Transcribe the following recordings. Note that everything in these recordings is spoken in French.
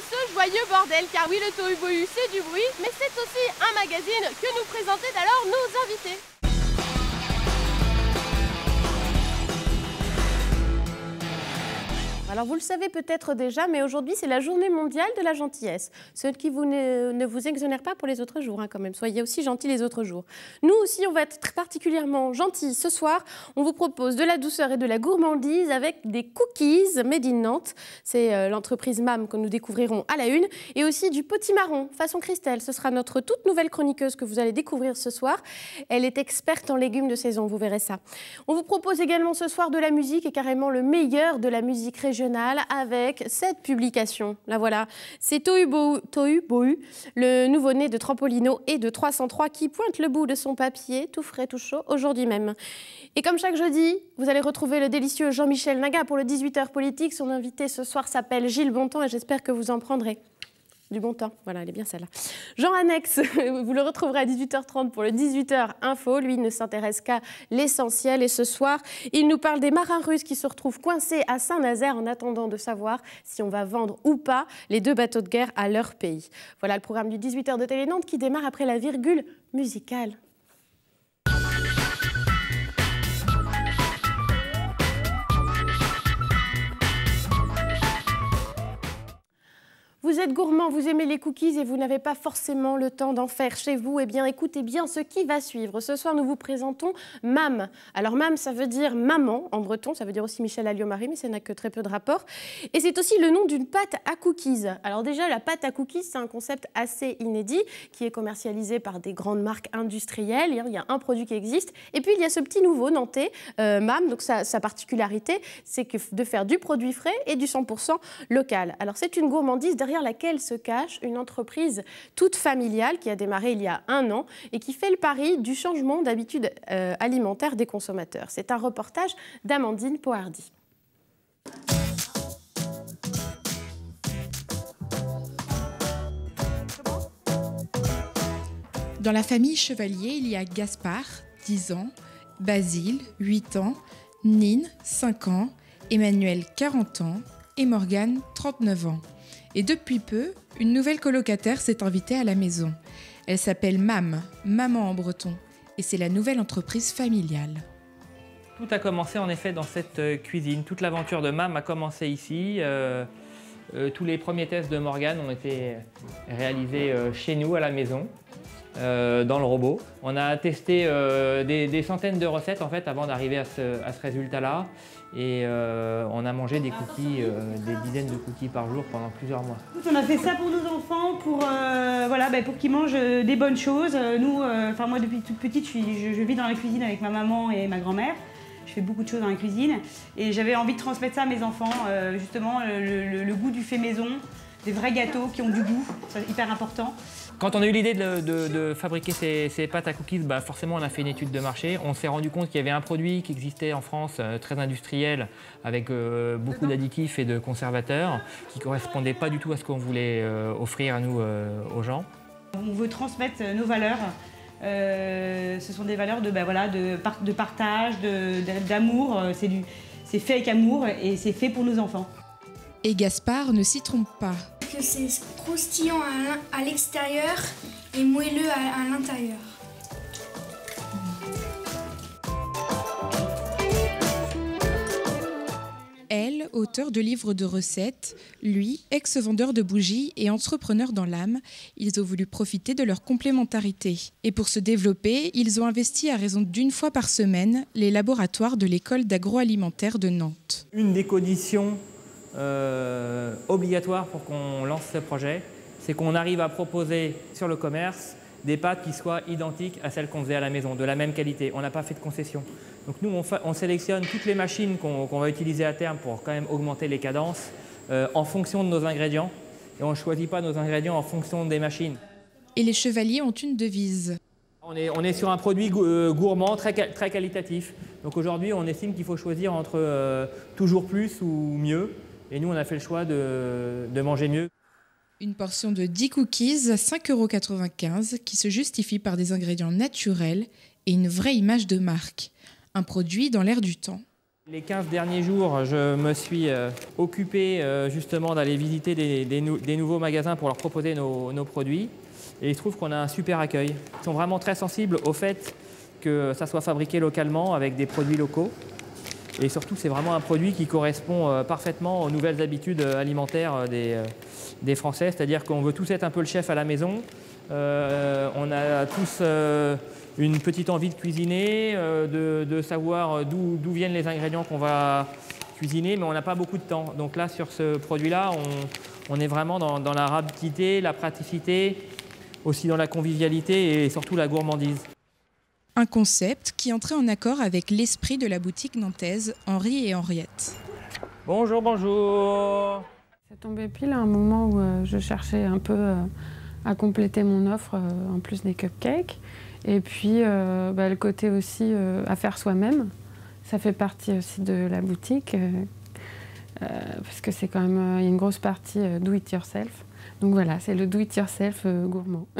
ce joyeux bordel, car oui, le Tohu c'est du bruit, mais c'est aussi un magazine que nous présentait alors nos invités. Alors vous le savez peut-être déjà, mais aujourd'hui c'est la journée mondiale de la gentillesse. Ceux qui vous ne, vous exonère pas pour les autres jours hein, quand même. Soyez aussi gentils les autres jours. Nous aussi on va être très particulièrement gentils ce soir. On vous propose de la douceur et de la gourmandise avec des cookies made in Nantes. C'est euh, l'entreprise MAM que nous découvrirons à la une. Et aussi du petit marron façon Christelle. Ce sera notre toute nouvelle chroniqueuse que vous allez découvrir ce soir. Elle est experte en légumes de saison, vous verrez ça. On vous propose également ce soir de la musique et carrément le meilleur de la musique régionale avec cette publication. La voilà. C'est Tohu Bohu, le nouveau-né de Trampolino et de 303 qui pointe le bout de son papier, tout frais, tout chaud, aujourd'hui même. Et comme chaque jeudi, vous allez retrouver le délicieux Jean-Michel Naga pour le 18h politique. Son invité ce soir s'appelle Gilles Bontemps et j'espère que vous en prendrez du bon temps. Voilà, elle est bien celle-là. Jean annexe, vous le retrouverez à 18h30 pour le 18h Info. Lui, il ne s'intéresse qu'à l'essentiel. Et ce soir, il nous parle des marins russes qui se retrouvent coincés à Saint-Nazaire en attendant de savoir si on va vendre ou pas les deux bateaux de guerre à leur pays. Voilà le programme du 18h de Télé Nantes qui démarre après la virgule musicale. Vous êtes gourmand, vous aimez les cookies et vous n'avez pas forcément le temps d'en faire chez vous. Eh bien, écoutez bien ce qui va suivre. Ce soir, nous vous présentons MAM. Alors, MAM, ça veut dire maman en breton. Ça veut dire aussi Michel Alliomarie, mais ça n'a que très peu de rapport. Et c'est aussi le nom d'une pâte à cookies. Alors, déjà, la pâte à cookies, c'est un concept assez inédit qui est commercialisé par des grandes marques industrielles. Il y a un produit qui existe. Et puis, il y a ce petit nouveau nantais, euh, MAM. Donc, sa, sa particularité, c'est de faire du produit frais et du 100% local. Alors, c'est une gourmandise derrière laquelle se cache une entreprise toute familiale qui a démarré il y a un an et qui fait le pari du changement d'habitude euh, alimentaire des consommateurs. C'est un reportage d'Amandine Pohardy. Dans la famille Chevalier, il y a Gaspard, 10 ans, Basile, 8 ans, Nine, 5 ans, Emmanuel, 40 ans et Morgane, 39 ans. Et depuis peu, une nouvelle colocataire s'est invitée à la maison. Elle s'appelle MAM, Maman en breton, et c'est la nouvelle entreprise familiale. Tout a commencé en effet dans cette euh, cuisine. Toute l'aventure de MAM a commencé ici. Euh, euh, tous les premiers tests de Morgane ont été réalisés chez nous à la maison. Euh, dans le robot. On a testé euh, des, centaines de recettes en fait avant d'arriver à ce, résultat-là. Et euh, on a mangé des cookies, des dizaines de cookies par jour pendant plusieurs mois. On a fait ça pour nos enfants, pour, voilà, bah, pour qu'ils mangent des bonnes choses. Nous, enfin moi depuis toute petite, je, vis dans la cuisine avec ma maman et ma grand-mère je fais beaucoup de choses dans la cuisine et j'avais envie de transmettre ça à mes enfants, justement le, goût du fait maison, des vrais gâteaux qui ont du goût, c'est hyper important. Quand on a eu l'idée de, fabriquer ces, pâtes à cookies, bah forcément on a fait une étude de marché. On s'est rendu compte qu'il y avait un produit qui existait en France, euh, très industriel, avec euh, beaucoup d'additifs et de conservateurs, qui ne correspondait pas du tout à ce qu'on voulait euh, offrir à nous, aux gens. On veut transmettre nos valeurs. ce sont des valeurs de, bah, voilà, de, de partage, d'amour. C'est fait avec amour et c'est fait pour nos enfants. Et Gaspard ne s'y trompe pas que c'est croustillant à l'extérieur et moelleux à, l'intérieur. Elle, auteur de livres de recettes, lui, ex-vendeur de bougies et entrepreneur dans l'âme, ils ont voulu profiter de leur complémentarité. Et pour se développer, ils ont investi à raison d'une fois par semaine les laboratoires de l'école d'agroalimentaire de Nantes. Une des conditions euh, obligatoire pour qu'on lance ce projet, c'est qu'on arrive à proposer sur le commerce des pâtes qui soient identiques à celles qu'on faisait à la maison, de la même qualité. On n'a pas fait de concession. Donc nous, on, sélectionne toutes les machines qu'on va utiliser à terme pour quand même augmenter les cadences euh, en fonction de nos ingrédients. Et on ne choisit pas nos ingrédients en fonction des machines. Et les chevaliers ont une devise. On est, on est sur un produit euh, gourmand, très, très qualitatif. Donc aujourd'hui, on estime qu'il faut choisir entre toujours plus ou mieux. Et nous, on a fait le choix de, manger mieux. Une portion de 10 cookies à 5,95€ qui se justifie par des ingrédients naturels et une vraie image de marque. Un produit dans l'air du temps. Les 15 derniers jours, je me suis euh, occupé euh, justement d'aller visiter des, nouveaux magasins pour leur proposer nos, nos produits. Et il se trouve qu'on a un super accueil. Ils sont vraiment très sensibles au fait que ça soit fabriqué localement avec des produits locaux. Et surtout, c'est vraiment un produit qui correspond euh, parfaitement aux nouvelles habitudes euh, alimentaires euh, des, Français. C'est-à-dire qu'on veut tous être un peu le chef à la maison. on a tous une petite envie de cuisiner, de, savoir d'où viennent les ingrédients qu'on va cuisiner, mais on n'a pas beaucoup de temps. Donc là, sur ce produit-là, on, est vraiment dans la rapidité, la praticité, aussi dans la convivialité et surtout la gourmandise un concept qui entrait en accord avec l'esprit de la boutique nantaise Henri et Henriette. Bonjour, bonjour. C'est tombé pile à un moment où euh, je cherchais un peu euh, à compléter mon offre euh, en plus des cupcakes. Et puis bah, le côté aussi à faire soi-même, ça fait partie aussi de la boutique parce que c'est quand même une grosse partie do it yourself. Donc voilà, c'est le do it yourself gourmand.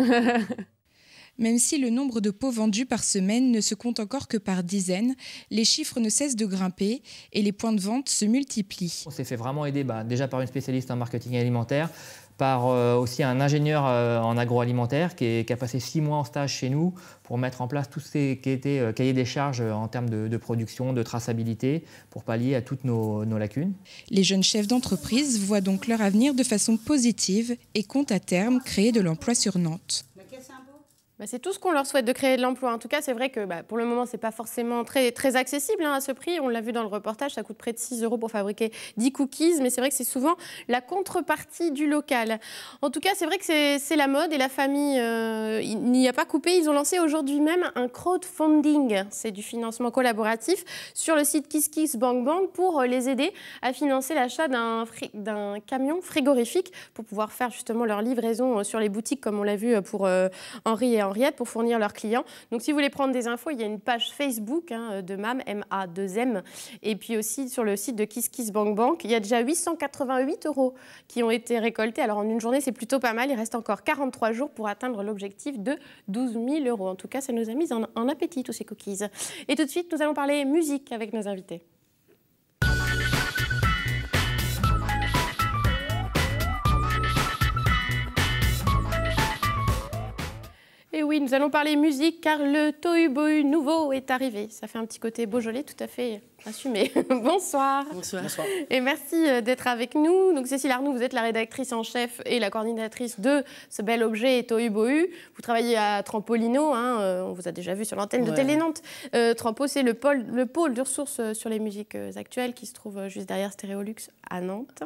Même si le nombre de pots vendus par semaine ne se compte encore que par dizaines, les chiffres ne cessent de grimper et les points de vente se multiplient. On s'est fait vraiment aider bah, déjà par une spécialiste en marketing alimentaire, par euh, aussi un ingénieur euh, en agroalimentaire qui, a passé six mois en stage chez nous pour mettre en place tout ce qui était euh, cahier des charges en termes de, production, de traçabilité, pour pallier à toutes nos, nos lacunes. Les jeunes chefs d'entreprise voient donc leur avenir de façon positive et comptent à terme créer de l'emploi sur Nantes. Bah, c'est tout ce qu'on leur souhaite de créer de l'emploi. En tout cas, c'est vrai que bah, pour le moment, ce n'est pas forcément très, accessible hein, à ce prix. On l'a vu dans le reportage, ça coûte près de 6 euros pour fabriquer 10 cookies, mais c'est vrai que c'est souvent la contrepartie du local. En tout cas, c'est vrai que c'est la mode et la famille euh, n'y a pas coupé. Ils ont lancé aujourd'hui même un crowdfunding. C'est du financement collaboratif sur le site KissKissBankBank pour les aider à financer l'achat d'un camion frigorifique pour pouvoir faire justement leur livraison euh, sur les boutiques, comme on l'a vu euh, pour Henri et pour fournir leurs clients. Donc si vous voulez prendre des infos, il y a une page Facebook hein, de MAM, M-A-2-M, et puis aussi sur le site de Bank Bank, il y a déjà 888 euros qui ont été récoltés. Alors en une journée, c'est plutôt pas mal. Il reste encore 43 jours pour atteindre l'objectif de 12 000 euros. En tout cas, ça nous a mis en appétit tous ces cookies. Et tout de suite, nous allons parler musique avec nos invités. Et oui, nous allons parler musique car le Tohu Bohu nouveau est arrivé. Ça fait un petit côté Beaujolais tout à fait Assumé. Bonsoir. Bonsoir. Et merci euh, d'être avec nous. Donc Cécile Arnoux, vous êtes la rédactrice en chef et la coordinatrice de ce bel objet Tohu Bohu. Vous travaillez à Trampolino, hein, euh, on vous a déjà vu sur l'antenne de Télé Nantes. Euh, Trampo, c'est le pôle, le de ressources sur les musiques actuelles qui se trouve juste derrière Stéréolux à Nantes.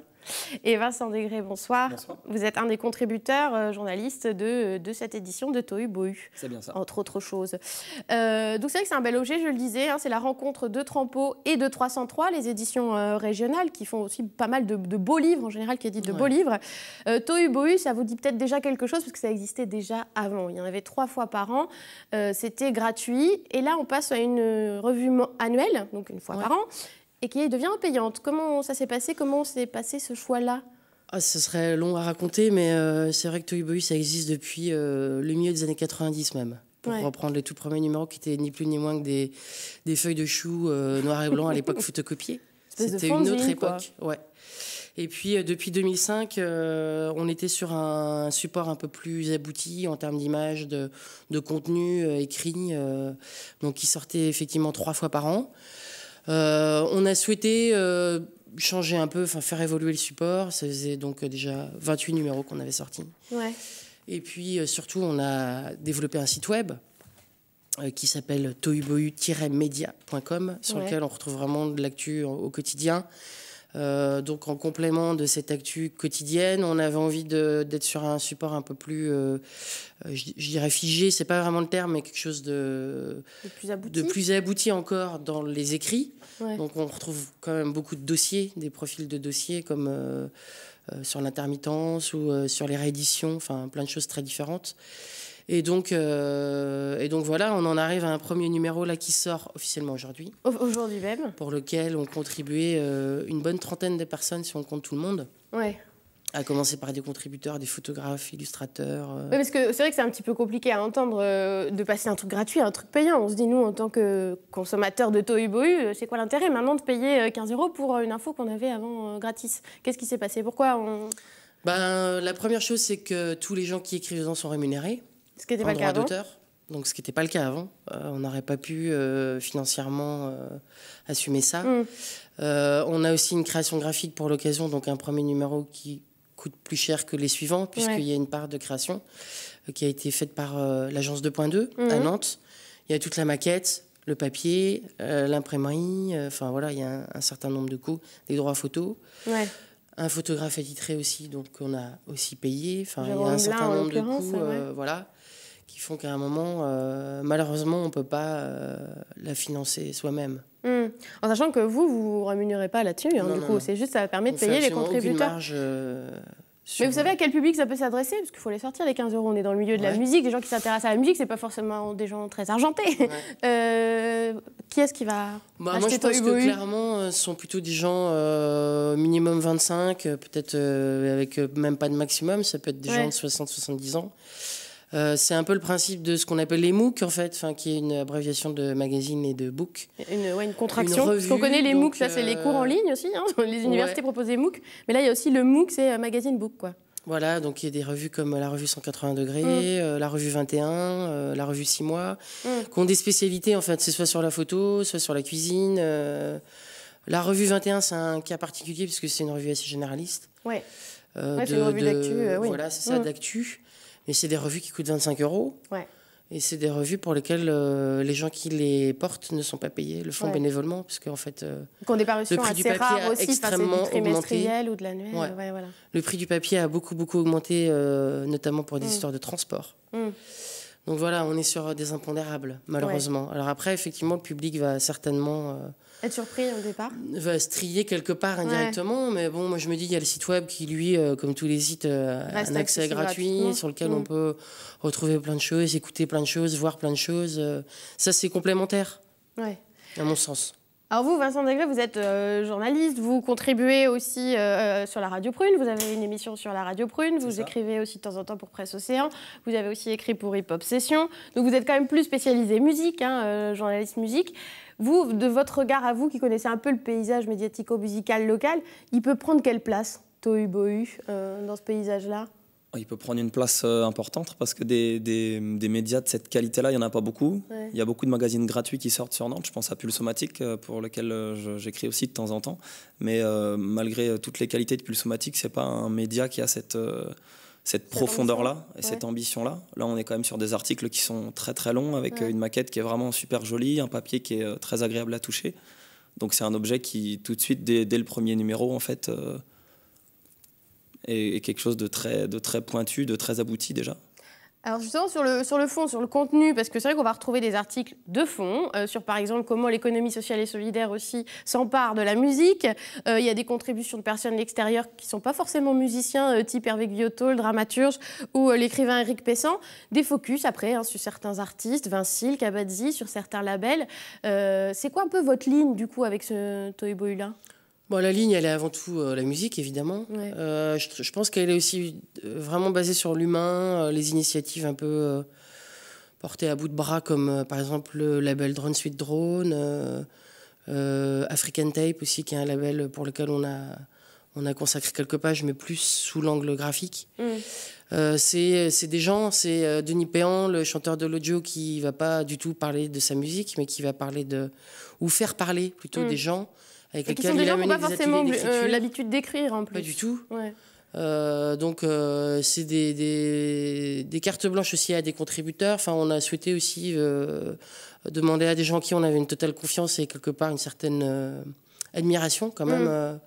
Et Vincent Degré, bonsoir. bonsoir. Vous êtes un des contributeurs journalistes de, cette édition de Tohu Bohu. C'est bien ça. Entre autres choses. donc c'est vrai que c'est un bel objet, je le disais. Hein, c'est la rencontre de Trampo et de 303, les éditions euh, régionales, qui font aussi pas mal de, beaux livres, en général, qui éditent de beaux livres. Euh, Tohu ça vous dit peut-être déjà quelque chose, parce que ça existait déjà avant. Il y en avait trois fois par an, euh, c'était gratuit. Et là, on passe à une euh, revue annuelle, donc une fois par an, et qui devient payante. Comment ça s'est passé Comment s'est passé ce choix-là ah, ce serait long à raconter, mais c'est vrai que Tohu Bohu, ça existe depuis le milieu des années 90 même pour reprendre les tout premiers numéros qui étaient ni plus ni moins que des, des feuilles de chou euh, noir et blanc à l'époque photocopiées. C'était une autre époque. Ouais. Et puis euh, depuis 2005, euh, on était sur un support un peu plus abouti en termes d'image, de, de, contenu écrit, donc qui sortait effectivement trois fois par an. on a souhaité changer un peu, enfin faire évoluer le support. Ça faisait donc déjà 28 numéros qu'on avait sortis. Ouais. Et puis euh, surtout, on a développé un site web euh, qui s'appelle tohubohu-media.com, sur lequel on retrouve vraiment de l'actu au quotidien. Euh, donc en complément de cette actu quotidienne, on avait envie d'être sur un support un peu plus, je, dirais figé, c'est pas vraiment le terme, mais quelque chose de, de, plus, abouti. encore dans les écrits. Donc on retrouve quand même beaucoup de dossiers, des profils de dossiers comme... Euh, sur l'intermittence ou euh, sur les rééditions, enfin plein de choses très différentes. Et donc, euh, et donc voilà, on en arrive à un premier numéro là qui sort officiellement aujourd'hui. Aujourd'hui même. Pour lequel ont contribué une bonne trentaine de personnes si on compte tout le monde. Ouais. À commencer par des contributeurs, des photographes, illustrateurs. Euh. Oui, parce que c'est vrai que c'est un petit peu compliqué à entendre euh, de passer un truc gratuit à un truc payant. On se dit, nous, en tant que consommateurs de Tohu euh, c'est quoi l'intérêt maintenant de payer 15 euros pour une info qu'on avait avant gratis Qu'est-ce qui s'est passé Pourquoi on. Ben, la première chose, c'est que tous les gens qui écrivent dedans sont rémunérés. Ce qui n'était pas, le cas avant. Donc, ce qui n'était pas le cas avant. on n'aurait pas pu financièrement assumer ça. Mmh. on a aussi une création graphique pour l'occasion, donc un premier numéro qui coûte plus cher que les suivants, puisqu'il y a une part de création euh, qui a été faite par euh, l'agence 2.2 à mhm. Nantes. Il y a toute la maquette, le papier, euh, l'imprimerie, enfin voilà, il y a un, certain nombre de coûts, des droits photos. un photographe attitré aussi, donc on a aussi payé. Enfin, il y a un certain nombre de coûts, voilà, qui font qu'à un moment, malheureusement, on peut pas la financer soi-même. Hmm. En sachant que vous, vous ne vous rémunérez pas là-dessus, hein, du coup, c'est juste ça permet de payer les contributeurs. Euh, Mais vous savez à quel public ça peut s'adresser Parce qu'il faut les sortir, les 15 euros. On est dans le milieu de la musique, des gens qui s'intéressent à la musique, ce n'est pas forcément des gens très argentés. Euh, qui est-ce qui va bah, Moi, je pense que clairement, euh, ce sont plutôt des gens minimum 25, peut-être avec même pas de maximum, ça peut être des gens de 60-70 ans. Euh, c'est un peu le principe de ce qu'on appelle les MOOC, en fait, qui est une abréviation de magazine et de book. Une, contraction. On connaît les MOOC, ça, c'est les cours euh, en ligne aussi. Hein. les universités proposent des MOOC. Mais là, il y a aussi le MOOC, c'est euh, magazine book, quoi. Voilà, donc il y a des revues comme la revue 180 degrés, mm. la revue 21, la revue 6 mois, mm. qui ont des spécialités en fait, c'est soit sur la photo, soit sur la cuisine. la revue 21, c'est un cas particulier puisque c'est une revue assez généraliste. Ouais. Voilà, c'est ça, mm. d'actu. Mais c'est des revues qui coûtent 25 euros. Ouais. Et c'est des revues pour lesquelles euh, les gens qui les portent ne sont pas payés, le font bénévolement, parce en fait, Qu'on euh, des pas le hein, prix du papier aussi, extrêmement du augmenté. Ou de l'annuel, Ouais, voilà. Le prix du papier a beaucoup beaucoup augmenté, euh, notamment pour des mm. histoires de transport. Mm. Donc voilà, on est sur des impondérables, malheureusement. Alors après, effectivement, le public va certainement être surpris au départ Va se trier quelque part indirectement, mais bon, moi je me dis, il y a le site web qui, lui, euh, comme tous les sites, euh, un accès gratuit sur lequel on mm. peut retrouver plein de choses, écouter plein de choses, voir plein de choses. Euh, ça, c'est complémentaire, à mon sens. Alors vous, Vincent Degré, vous êtes euh, journaliste, vous contribuez aussi euh, euh, sur la Radio Prune, vous avez une émission sur la Radio Prune, vous écrivez aussi de temps en temps pour Presse Océan, vous avez aussi écrit pour Hip Hop Session, donc vous êtes quand même plus spécialisé musique, hein, journaliste musique. Vous, de votre regard à vous, qui connaissez un peu le paysage médiatico-musical local, il peut prendre quelle place, Tohu Bohu, dans ce paysage-là il peut prendre une place euh, importante parce que des, des, médias de cette qualité-là, il n'y en a pas beaucoup. Il y a beaucoup de magazines gratuits qui sortent sur Nantes. Je pense à Pulsomatique, euh, pour lequel euh, j'écris aussi de temps en temps. Mais malgré toutes les qualités de Pulsomatique, ce n'est pas un média qui a cette, cette profondeur-là et cette ambition-là. Là, on est quand même sur des articles qui sont très très longs, avec une maquette qui est vraiment super jolie, un papier qui est très agréable à toucher. Donc c'est un objet qui, tout de suite, dès, le premier numéro, en fait et, quelque chose de très, pointu, de très abouti déjà. Alors justement sur le, fond, sur le contenu, parce que c'est vrai qu'on va retrouver des articles de fond euh, sur par exemple comment l'économie sociale et solidaire aussi s'empare de la musique. Euh, il y a des contributions de personnes de l'extérieur qui ne sont pas forcément musiciens, euh, type Hervé Guillotot, le dramaturge, ou l'écrivain Éric Pessan. Des focus après hein, sur certains artistes, Vincile, Cabazzi, sur certains labels. c'est quoi un peu votre ligne du coup avec ce Toy Boy là la ligne, elle est avant tout euh, la musique, évidemment. Euh, je, pense qu'elle est aussi euh, vraiment basée sur l'humain, les initiatives un peu portées à bout de bras, comme par exemple le label Drone Suite Drone, African Tape aussi, qui est un label pour lequel on a, on a consacré quelques pages, mais plus sous l'angle graphique. Mm. c'est des gens, c'est Denis Péan, le chanteur de l'audio, qui ne va pas du tout parler de sa musique, mais qui va parler de. ou faire parler plutôt mm. des gens et qui sont des gens qui n'ont pas forcément euh, l'habitude d'écrire en plus. Pas du tout. Euh, donc euh, c'est des, cartes blanches aussi à des contributeurs. Enfin, on a souhaité aussi demander à des gens qui ont avait une totale confiance et quelque part une certaine admiration quand même mm.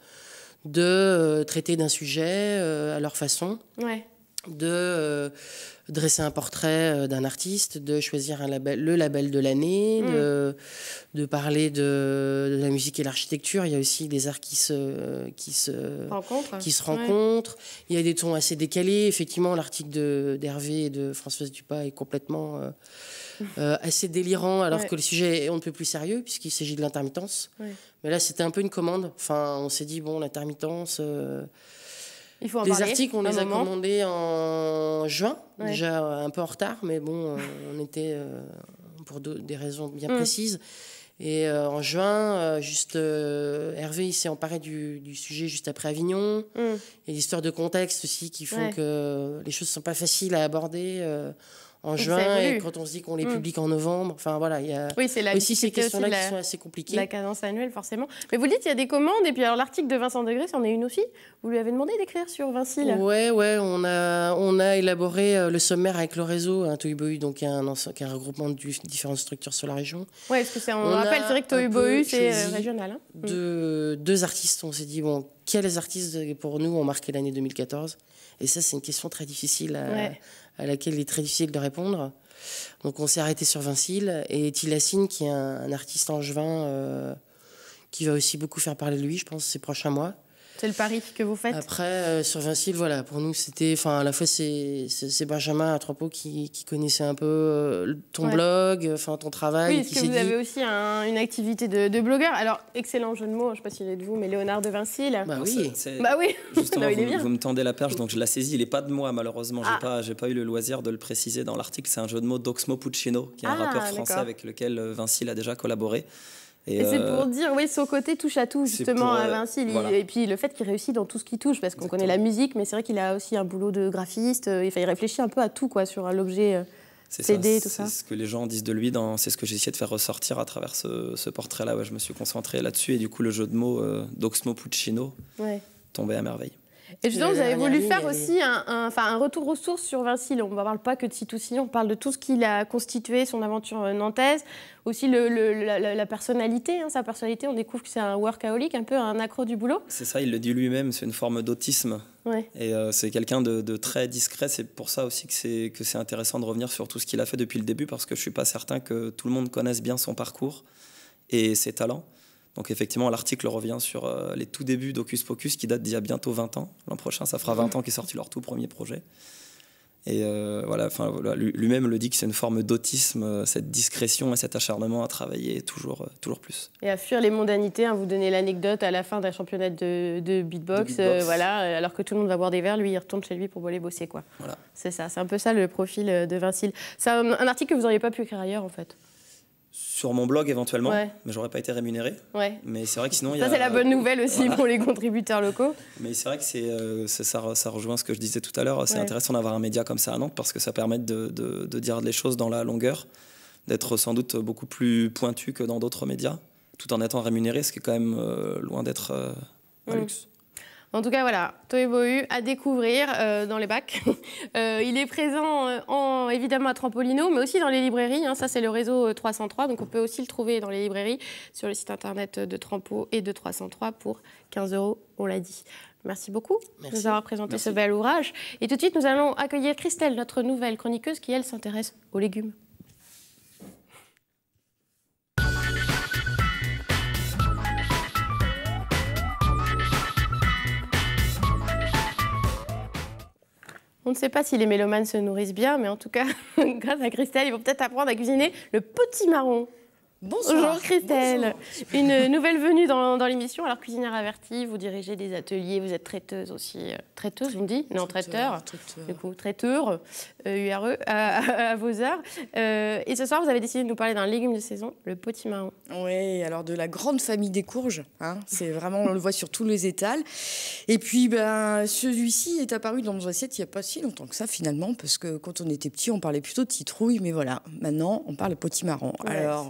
de traiter d'un sujet à leur façon. Ouais de euh, dresser un portrait euh, d'un artiste, de choisir le label de l'année, mm. de, parler de, la musique et l'architecture. Il y a aussi des arts qui se, qui se, rencontrent. Il y a des tons assez décalés. Effectivement, l'article d'Hervé et de Françoise Dupas est complètement euh, assez délirant, alors que le sujet est on ne peut plus sérieux, puisqu'il s'agit de l'intermittence. Mais là, c'était un peu une commande. Enfin, on s'est dit, bon, l'intermittence... Des articles, on les a commandés en juin, déjà euh, un peu en retard, mais bon, euh, on était euh, pour des raisons bien mm. précises. Et en juin, juste Hervé s'est emparé du, sujet juste après Avignon. Mm. Et l'histoire de contexte aussi qui font que les choses ne sont pas faciles à aborder en juin et quand on se dit qu'on les mm. publie en novembre. Enfin voilà, il y a oui, aussi ces questions-là qui sont assez compliquées. La cadence annuelle, forcément. Mais vous dites, il y a des commandes. Et puis alors l'article de Vincent Degré, c'en est une aussi. Vous lui avez demandé d'écrire sur Vinci là. Ouais, ouais, on a, on a élaboré euh, le sommaire avec le réseau hein, Tohubohu, donc qui est un, regroupement de différentes structures sur la région. Oui, parce que c'est, on, rappelle, c'est vrai que Tohubohu, c'est euh, régional. Hein. Mm. De, Deux artistes, on s'est dit, bon, quels artistes euh, pour nous ont marqué l'année 2014 Et ça, c'est une question très difficile à, à laquelle il est très difficile de répondre. Donc on s'est arrêté sur Vincile et Tilassine, qui est un, artiste angevin euh, qui va aussi beaucoup faire parler de lui, je pense, ces prochains mois. C'est le pari que vous faites Après, euh, sur Vincile, voilà, pour nous, c'était. Enfin, à la fois, c'est Benjamin Atropo qui, qui connaissait un peu euh, ton blog, enfin, ton travail. Oui, parce que vous avez aussi une activité de, de, blogueur. Alors, excellent jeu de mots, je ne sais pas s'il est de vous, mais Léonard de Vincile. Bah, bah oui. Bah oui. Justement, vous, vous, me tendez la perche, donc je la saisis. Il n'est pas de moi, malheureusement. Je n'ai ah. pas, eu le loisir de le préciser dans l'article. C'est un jeu de mots d'Oxmo Puccino, qui est un ah, rappeur français avec lequel euh, Vincile a déjà collaboré. Et, c'est euh, pour dire, oui, son côté touche à tout, justement, à euh, Vinci. Et puis le fait qu'il réussit dans tout ce qui touche, parce qu'on connaît la musique, mais c'est vrai qu'il a aussi un boulot de graphiste. Euh, il réfléchir un peu à tout, quoi, sur l'objet. CD, tout ça. C'est ce que les gens disent de lui, c'est ce que j'ai essayé de faire ressortir à travers ce, portrait-là. Ouais, je me suis concentré là-dessus et du coup, le jeu de mots d'Oxmo Puccino tombait à merveille. Et justement, vous avez voulu faire aussi un, retour aux sources sur Vinci. On ne parle pas que de Citoussignon, on parle de tout ce qu'il a constitué, son aventure euh, nantaise, aussi la, personnalité. Hein, sa personnalité, on découvre que c'est un workaholic, un peu un accro du boulot. C'est ça, il le dit lui-même, c'est une forme d'autisme. Et euh, c'est quelqu'un de, très discret. C'est pour ça aussi que c'est intéressant de revenir sur tout ce qu'il a fait depuis le début, parce que je ne suis pas certain que tout le monde connaisse bien son parcours et ses talents. Donc effectivement, l'article revient sur euh, les tout débuts d'Ocus Pocus qui date d'il y a bientôt 20 ans. L'an prochain, ça fera 20 ans qu'ils sorti leur tout premier projet. Et euh, voilà, enfin, lui-même le dit que c'est une forme d'autisme, euh, cette discrétion et cet acharnement à travailler toujours, toujours plus. Et à fuir les mondanités, hein, vous donnez l'anecdote à la fin d'un championnat de, beatbox, voilà, alors que tout le monde va boire des verres, lui il retourne chez lui pour aller bosser quoi. Voilà. C'est ça, c'est un peu ça le profil de Vincile. C'est un, un, article que vous n'auriez pas pu écrire ailleurs en fait sur mon blog éventuellement, mais j'aurais pas été rémunéré. Ouais. Mais c'est vrai que sinon, ça c'est la bonne nouvelle aussi pour les contributeurs locaux. Mais c'est vrai que c'est euh, ça, ça, rejoint ce que je disais tout à l'heure. C'est intéressant d'avoir un média comme ça à Nantes parce que ça permet de, de, de dire les choses dans la longueur, d'être sans doute beaucoup plus pointu que dans d'autres médias, tout en étant rémunéré, ce qui est quand même euh, loin d'être euh, un mm. luxe. En tout cas, voilà, Toebohu à découvrir euh, dans les bacs. Euh, il est présent euh, en, évidemment à Trampolino, mais aussi dans les librairies. Hein. Ça, c'est le réseau 303, donc on peut aussi le trouver dans les librairies sur le site internet de Trampo et de 303 pour 15 euros, on l'a dit. Merci beaucoup de nous avoir présenté ce bel ouvrage. Et tout de suite, nous allons accueillir Christelle, notre nouvelle chroniqueuse qui, elle, s'intéresse aux légumes. On ne sait pas si les mélomanes se nourrissent bien, mais en tout cas, grâce à Christelle, ils vont peut-être apprendre à cuisiner le petit marron. Bonjour Christelle. Une nouvelle venue dans, l'émission. Alors, cuisinière avertie, vous dirigez des ateliers, vous êtes traiteuse aussi. Euh, traiteuse, on dit Non, traiteur. traiteur. traiteur, URE, euh, à, vos heures. Euh, et ce soir, vous avez décidé de nous parler d'un légume de saison, le potimarron. Oui, alors de la grande famille des courges. Hein. C'est vraiment, on le voit sur tous les étals. Et puis, ben, celui-ci est apparu dans nos assiettes il n'y a pas si longtemps que ça, finalement, parce que quand on était petit, on parlait plutôt de citrouille, mais voilà, maintenant, on parle de potimarron. alors.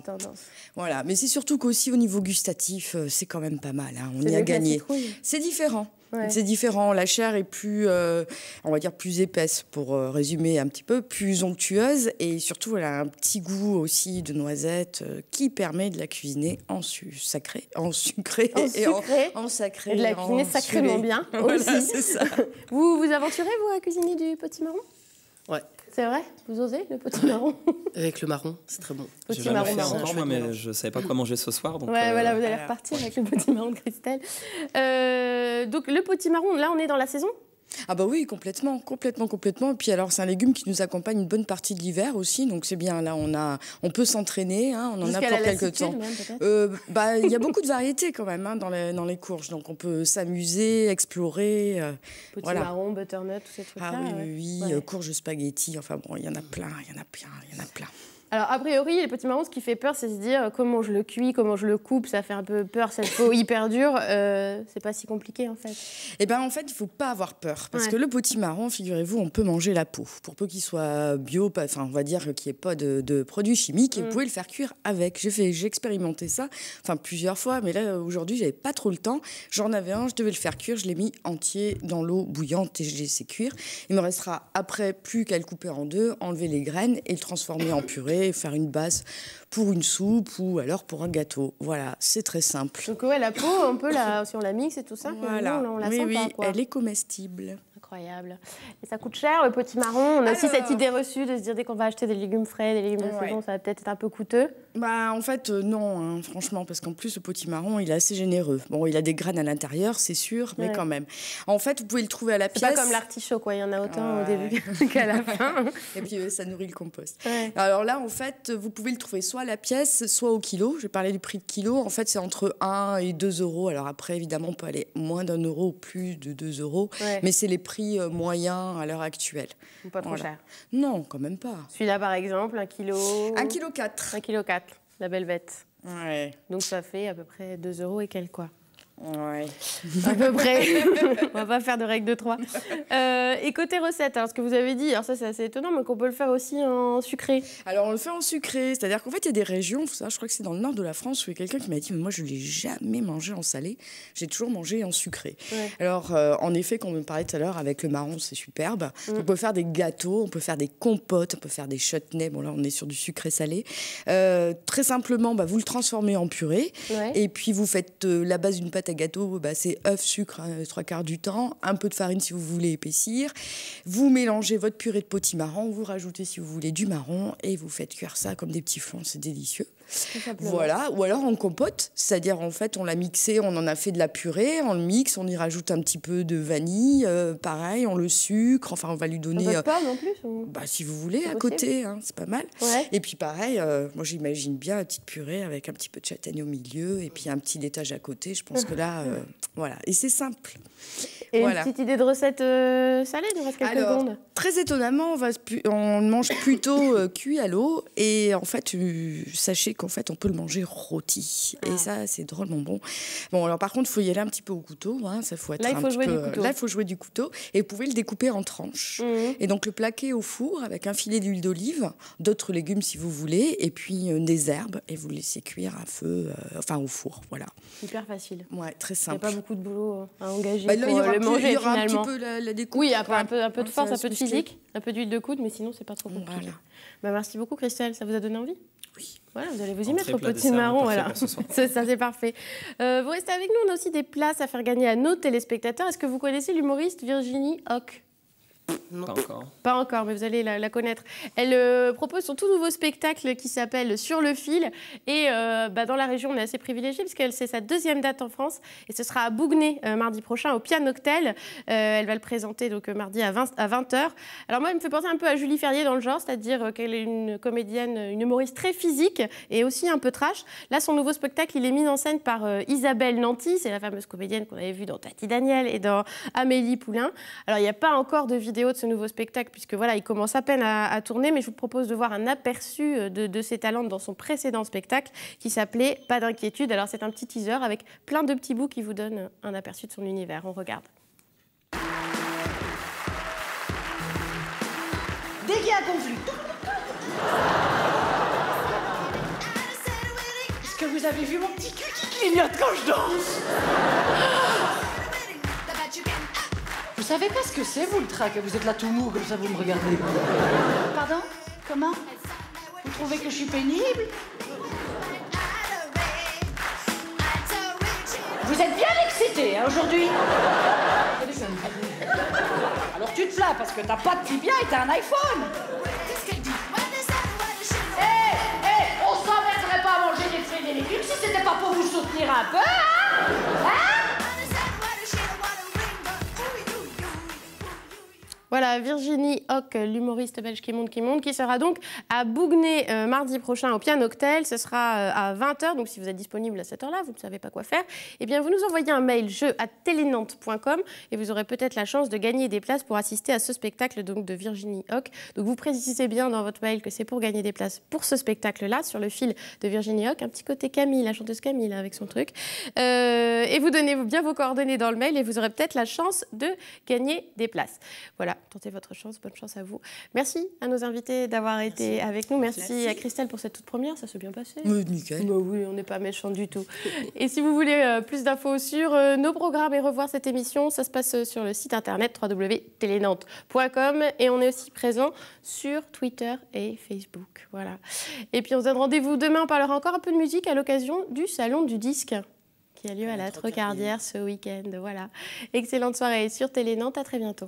Voilà, mais c'est surtout qu'aussi au niveau gustatif, euh, c'est quand même pas mal. Hein, on y a gagné. C'est différent. C'est différent. La chair est plus, euh, on va dire, plus épaisse, pour euh, résumer un petit peu, plus onctueuse et surtout, elle a un petit goût aussi de noisette qui permet de la cuisiner en sacré, en sucré, en et sucré, en, en, sacré. de la cuisiner sacrément bien. Aussi. ça. vous vous aventurez, vous, à cuisiner du petit marron Ouais. C'est vrai Vous osez le petit marron Avec le marron, c'est très bon. Petit marron, fait encore, moi, mais je ne savais pas quoi manger ce soir. Donc ouais, euh, voilà, vous allez repartir avec le petit marron de Christelle. Euh, donc, le petit marron, là, on est dans la saison ah bah oui, complètement, complètement, complètement. puis alors, c'est un légume qui nous accompagne une bonne partie de l'hiver aussi, donc c'est bien. Là, on a, on peut s'entraîner, hein, on en a pour quelques temps. Euh, bah, il bah, y a beaucoup de variétés quand même hein, dans, les, dans les courges, donc on peut s'amuser, explorer. Euh, Petit marron, butternut, tous ces trucs-là. Ah oui, oui, euh, courge spaghetti. Enfin bon, il y en a plein, il y en a plein, il y en a plein. Alors, a priori, les petits marrons, ce qui fait peur, c'est se dire euh, comment je le cuis, comment je le coupe, ça fait un peu peur, cette peau hyper dure. Euh, c'est pas si compliqué, en fait. Eh bien, en fait, il faut pas avoir peur. Parce que le petit marron, figurez-vous, on peut manger la peau. Pour peu qu'il soit bio, enfin, on va dire qu'il n'y ait pas de, produits chimiques, et vous mm. pouvez le faire cuire avec. J'ai fait, j'ai expérimenté ça, enfin, plusieurs fois, mais là, aujourd'hui, j'avais pas trop le temps. J'en avais un, je devais le faire cuire, je l'ai mis entier dans l'eau bouillante et je l'ai laissé cuire. Il me restera après plus qu'à le couper en deux, enlever les graines et le transformer en purée faire une base pour une soupe ou alors pour un gâteau. Voilà, c'est très simple. Donc ouais, la peau, un peu, là, si on la mixe et tout ça, on, la oui, elle est comestible. Incroyable. Et ça coûte cher, le petit marron. On a aussi cette idée reçue de se dire dès qu'on va acheter des légumes frais, des légumes de ça va peut-être être un peu coûteux. Bah en fait euh, non, hein, franchement, parce qu'en plus le potimarron il est assez généreux. Bon, il a des graines à l'intérieur, c'est sûr, mais quand même. En fait, vous pouvez le trouver à la pièce. Pas comme l'artichaut quoi, il y en a autant au début qu'à la fin. Et puis euh, ça nourrit le compost. Alors là, en fait, vous pouvez le trouver soit à la pièce, soit au kilo. Je vais du prix de kilo. En fait, c'est entre 1 et 2 euros. Alors après, évidemment, on peut aller moins d'un euro ou plus de 2 euros, mais c'est les prix euh, moyens à l'heure actuelle. pas trop cher. Non, quand même pas. Celui-là par exemple, 1 kilo. 1 kg 4. 1 kg 4 la belle Donc ça fait à peu près 2 euros et quelques, quoi. Oui. À peu près. on va pas faire de règle de trois. Euh, et côté recette, alors hein, ce que vous avez dit, alors ça c'est assez étonnant, mais qu'on peut le faire aussi en sucré. Alors on le fait en sucré, c'est-à-dire qu'en fait il y a des régions, ça, je crois que c'est dans le nord de la France, où il y a quelqu'un qui m'a dit, moi je ne l'ai jamais mangé en salé, j'ai toujours mangé en sucré. Alors euh, en effet, qu'on on me parlait tout à l'heure avec le marron, c'est superbe. Mm. On peut faire des gâteaux, on peut faire des compotes, on peut faire des chutneys, bon là on est sur du sucré salé. Euh, très simplement, bah, vous le transformez en purée, et puis vous faites la base d'une pâte gâteau, bah, c'est œufs, sucre, hein, euh, trois quarts du temps, un peu de farine si vous voulez épaissir. Vous mélangez votre purée de potimarron, vous rajoutez si vous voulez du marron et vous faites cuire ça comme des petits fonds c'est délicieux. Voilà, ou alors en compote, c'est-à-dire en fait on l'a mixé, on en a fait de la purée, on le mixe, on y rajoute un petit peu de vanille, euh, pareil, on le sucre, enfin on va lui donner... pas euh, non plus Bah si vous voulez, à côté, hein, c'est pas mal. Et puis pareil, euh, moi j'imagine bien une petite purée avec un petit peu de châtaigne au milieu et puis un petit laitage à côté, je pense que là, voilà, et c'est simple. Et une petite idée de recette euh, salée, nous quelques secondes. Très étonnamment, on, va, on mange plutôt euh, cuit à l'eau. Et en fait, euh, sachez qu'en fait, on peut le manger rôti. Et ah. ça, c'est drôlement bon. Bon, alors par contre, il faut y aller un petit peu au couteau. Hein, ça faut être Là, il faut jouer peu, du couteau. Là, il faut jouer du couteau. Et vous pouvez le découper en tranches. Mhm. Et donc, le plaquer au four avec un filet d'huile d'olive, d'autres légumes si vous voulez, et puis des herbes. Et vous le laissez cuire à feu, enfin au four. Voilà. Hyper facile. Ouais, très simple. Il n'y a pas beaucoup de boulot hein, à engager. Bah, un peu Oui, un peu, un peu, de force, un peu de physique, un peu d'huile de coude, mais sinon c'est pas trop compliqué. Bah, merci beaucoup Christelle, ça vous a donné envie oui. Voilà, vous allez vous y mettre au petit marron. ça, c'est parfait. Euh, vous restez avec nous, on a aussi des places à faire gagner à nos téléspectateurs. Est-ce que vous connaissez l'humoriste Virginie Hock pas encore. Pas encore, mais vous allez la, connaître. Elle euh, propose son tout nouveau spectacle qui s'appelle Sur le fil. Et euh, bah, dans la région, on est assez privilégié puisqu'elle c'est sa deuxième date en France. Et ce sera à Bouguenay euh, mardi prochain au Pianoctel. elle va le présenter donc mardi à, 20, à h Alors moi, elle me fait penser un peu à Julie Ferrier dans le genre, c'est-à-dire qu'elle est une comédienne, une humoriste très physique et aussi un peu trash. Là, son nouveau spectacle, il est mis en scène par Isabelle Nanty. C'est la fameuse comédienne qu'on avait vue dans Tati Daniel et dans Amélie Poulain. Alors il n'y a pas encore de vidéo de ce nouveau spectacle, puisque voilà, il commence à peine à, tourner, mais je vous propose de voir un aperçu euh, de, ses talents dans son précédent spectacle qui s'appelait Pas d'inquiétude. Alors c'est un petit teaser avec plein de petits bouts qui vous donnent un aperçu de son univers. On regarde. Dès qu'il conflit. Est-ce que vous avez vu mon petit cul qui clignote quand je danse vous savez pas ce que c'est, vous, le trac Vous êtes là tout mou, comme ça, vous me regardez. Pardon Comment Vous trouvez que je suis pénible Vous êtes bien excité, hein, aujourd'hui Alors tu te plains, parce que t'as pas de tibia et t'as un iPhone Qu'est-ce qu'elle dit eh, eh, On s'embêterait pas à manger des fruits et des légumes si c'était pas pour vous soutenir un peu, Hein, hein Voilà, Virginie Hock, l'humoriste belge qui monte, qui monte, qui sera donc à Bougné euh, mardi prochain au Pianoctel. Ce sera euh, à 20h, donc si vous êtes disponible à cette heure-là, vous ne savez pas quoi faire, eh bien vous nous envoyez un mail jeu à telenante.com et vous aurez peut-être la chance de gagner des places pour assister à ce spectacle donc, de Virginie Hock. Donc vous précisez bien dans votre mail que c'est pour gagner des places pour ce spectacle-là, sur le fil de Virginie Hock, un petit côté Camille, la chanteuse Camille avec son truc. Euh, et vous donnez bien vos coordonnées dans le mail et vous aurez peut-être la chance de gagner des places. Voilà tentez votre chance. Bonne chance à vous. Merci à nos invités d'avoir été avec nous. Merci, à Christelle pour cette toute première. Ça s'est bien passé. Oui, nickel. Bah oui, on n'est pas méchant du tout. et si vous voulez euh, plus d'infos sur euh, nos programmes et revoir cette émission, ça se passe euh, sur le site internet www.telenante.com et on est aussi présent sur Twitter et Facebook. Voilà. Et puis on se donne rendez-vous demain. On parlera encore un peu de musique à l'occasion du Salon du Disque qui a lieu à la Trocardière ce week-end. Voilà. Excellente soirée sur Télé À très bientôt.